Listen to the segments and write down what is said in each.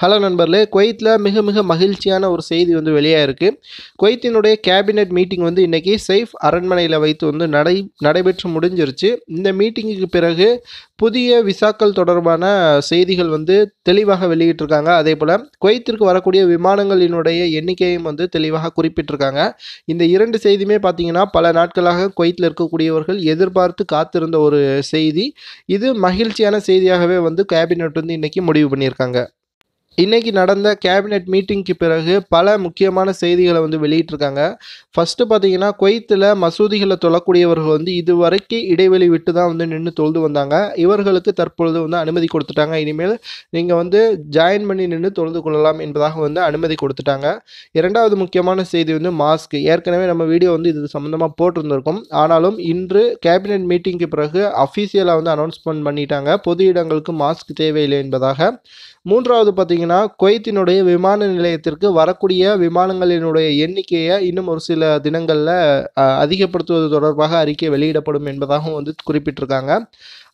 hello நண்பர்களே குவைத்தில் மிக மிக மகிழ்ச்சியான ஒரு செய்தி வந்து வெளியாக இருக்குது குவைத்தினுடைய கேபினெட் மீட்டிங் வந்து இன்றைக்கி சைஃப் அரண்மனையில் வைத்து வந்து நடை நடைபெற்று முடிஞ்சிருச்சு இந்த மீட்டிங்குக்கு பிறகு புதிய விசாக்கள் தொடர்பான செய்திகள் வந்து தெளிவாக வெளியிட்டிருக்காங்க அதே போல் குவைத்திற்கு வரக்கூடிய விமானங்களினுடைய எண்ணிக்கையும் வந்து தெளிவாக குறிப்பிட்டிருக்காங்க இந்த இரண்டு செய்தியுமே பார்த்திங்கன்னா பல நாட்களாக குவைத்தில் இருக்கக்கூடியவர்கள் எதிர்பார்த்து காத்திருந்த ஒரு செய்தி இது மகிழ்ச்சியான செய்தியாகவே வந்து கேபினெட் வந்து இன்றைக்கி முடிவு பண்ணியிருக்காங்க இன்றைக்கி நடந்த கேபினெட் மீட்டிங்க்கு பிறகு பல முக்கியமான செய்திகளை வந்து வெளியிட்டிருக்காங்க ஃபஸ்ட்டு பார்த்தீங்கன்னா குவைத்தில் மசூதிகளை தொழக்கூடியவர்கள் வந்து இதுவரைக்கும் இடைவெளி விட்டு தான் வந்து நின்று தொழுது வந்தாங்க இவர்களுக்கு தற்பொழுது வந்து அனுமதி கொடுத்துட்டாங்க இனிமேல் நீங்கள் வந்து ஜாயின் பண்ணி நின்று தொழுது கொள்ளலாம் என்பதாக வந்து அனுமதி கொடுத்துட்டாங்க இரண்டாவது முக்கியமான செய்தி வந்து மாஸ்க் ஏற்கனவே நம்ம வீடியோ வந்து இது சம்மந்தமாக போட்டிருந்துருக்கோம் ஆனாலும் இன்று கேபினெட் மீட்டிங்க்கு பிறகு அஃபீஷியலாக வந்து அனௌன்ஸ்மெண்ட் பண்ணிட்டாங்க பொது இடங்களுக்கு மாஸ்க் தேவையில்லை என்பதாக மூன்றாவது பார்த்தீங்கன்னா பார்த்தீங்கன்னா குவைத்தினுடைய விமான நிலையத்திற்கு வரக்கூடிய விமானங்களினுடைய எண்ணிக்கையை இன்னும் ஒரு சில தினங்களில் அதிகப்படுத்துவது தொடர்பாக அறிக்கை வெளியிடப்படும் என்பதாகவும் வந்து குறிப்பிட்டிருக்காங்க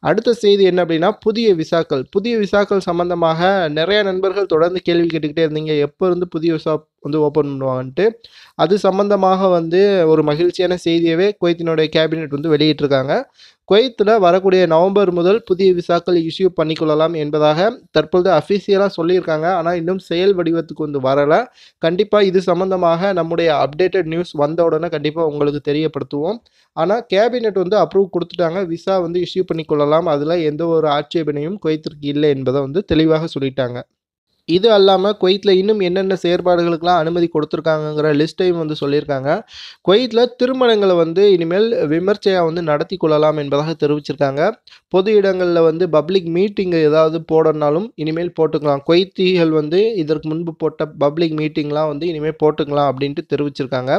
அடுத்த செய்தி என்ன அப்படின்னா புதிய விசாக்கள் புதிய விசாக்கள் சம்மந்தமாக நிறைய நண்பர்கள் தொடர்ந்து கேள்வி கேட்டுக்கிட்டே இருந்தீங்க எப்போ இருந்து புதிய விசா வந்து ஓப்பன் பண்ணுவாங்கன்ட்டு அது சம்மந்தமாக வந்து ஒரு மகிழ்ச்சியான செய்தியவே குவைத்தினுடைய கேபினெட் வந்து வெளியிட்டிருக்காங்க குவைத்தில் வரக்கூடிய நவம்பர் முதல் புதிய விசாக்கள் இஷ்யூ பண்ணிக்கொள்ளலாம் என்பதாக தற்பொழுது அஃபிஷியலாக சொல்லியிருக்காங்க ஆனால் இன்னும் செயல் வடிவத்துக்கு வந்து வரலை கண்டிப்பாக இது சம்மந்தமாக நம்முடைய அப்டேட்டட் நியூஸ் வந்த உடனே கண்டிப்பாக உங்களுக்கு தெரியப்படுத்துவோம் ஆனால் கேபினெட் வந்து அப்ரூவ் கொடுத்துட்டாங்க விசா வந்து இஷ்யூ பண்ணிக்கொள்ளலாம் சொல்லலாம் அதில் எந்த ஒரு ஆட்சேபனையும் குவைத்திற்கு இல்லை என்பதை வந்து தெளிவாக சொல்லிட்டாங்க இது அல்லாமல் குவைத்தில் இன்னும் என்னென்ன செயற்பாடுகளுக்கெல்லாம் அனுமதி கொடுத்துருக்காங்கங்கிற லிஸ்ட்டையும் வந்து சொல்லியிருக்காங்க குவைத்தில் திருமணங்களை வந்து இனிமேல் விமர்சையாக வந்து நடத்தி கொள்ளலாம் என்பதாக தெரிவிச்சிருக்காங்க பொது இடங்களில் வந்து பப்ளிக் மீட்டிங்கை ஏதாவது போடணுனாலும் இனிமேல் போட்டுக்கலாம் குவைத்திகள் வந்து இதற்கு முன்பு போட்ட பப்ளிக் மீட்டிங்லாம் வந்து இனிமேல் போட்டுக்கலாம் அப்படின்ட்டு தெரிவிச்சிருக்காங்க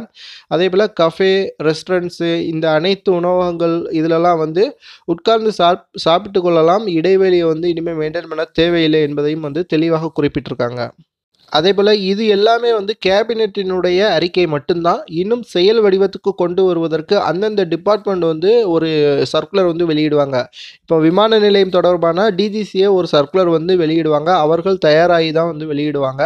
அதே போல் கஃபே ரெஸ்டாரண்ட்ஸு இந்த அனைத்து உணவகங்கள் இதிலெல்லாம் வந்து உட்கார்ந்து சாப் சாப்பிட்டு கொள்ளலாம் இடைவெளியை வந்து இனிமேல் மெயின்டைன் பண்ண தேவையில்லை என்பதையும் வந்து தெளிவாக குறிப்பிட்டு குறிப்பிட்டிருக்காங்க அதே போல் இது எல்லாமே வந்து கேபினெட்டினுடைய அறிக்கை மட்டும்தான் இன்னும் செயல் வடிவத்துக்கு கொண்டு வருவதற்கு அந்தந்த டிபார்ட்மெண்ட் வந்து ஒரு சர்க்குலர் வந்து வெளியிடுவாங்க இப்போ விமான நிலையம் தொடர்பான டிஜிசிஏ ஒரு சர்க்குலர் வந்து வெளியிடுவாங்க அவர்கள் தயாராகி தான் வந்து வெளியிடுவாங்க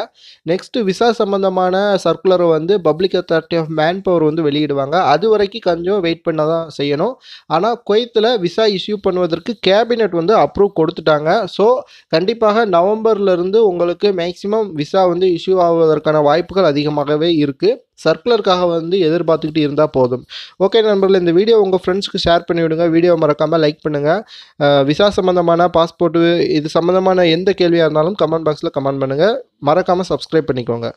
நெக்ஸ்ட்டு விசா சம்மந்தமான சர்க்குலரை வந்து public authority of manpower வந்து வெளியிடுவாங்க அது வரைக்கும் கொஞ்சம் வெயிட் பண்ண தான் செய்யணும் ஆனால் குவைத்தில் விசா இஷ்யூ பண்ணுவதற்கு கேபினெட் வந்து அப்ரூவ் கொடுத்துட்டாங்க ஸோ கண்டிப்பாக நவம்பர்லேருந்து உங்களுக்கு மேக்ஸிமம் விசா வந்து இஷ்யூ ஆவதற்கான வாய்ப்புகள் அதிகமாகவே இருக்குது சர்க்குலருக்காக வந்து எதிர்பார்த்துக்கிட்டு இருந்தால் போதும் ஓகே நண்பர்கள் இந்த வீடியோ உங்கள் ஃப்ரெண்ட்ஸ்க்கு ஷேர் பண்ணிவிடுங்க வீடியோ மறக்காமல் லைக் பண்ணுங்கள் விசா சம்மந்தமான பாஸ்போர்ட்டு இது சம்மந்தமான எந்த கேள்வியாக இருந்தாலும் கமெண்ட் பாக்ஸில் கமெண்ட் பண்ணுங்கள் மறக்காமல் சப்ஸ்கிரைப் பண்ணிக்கோங்க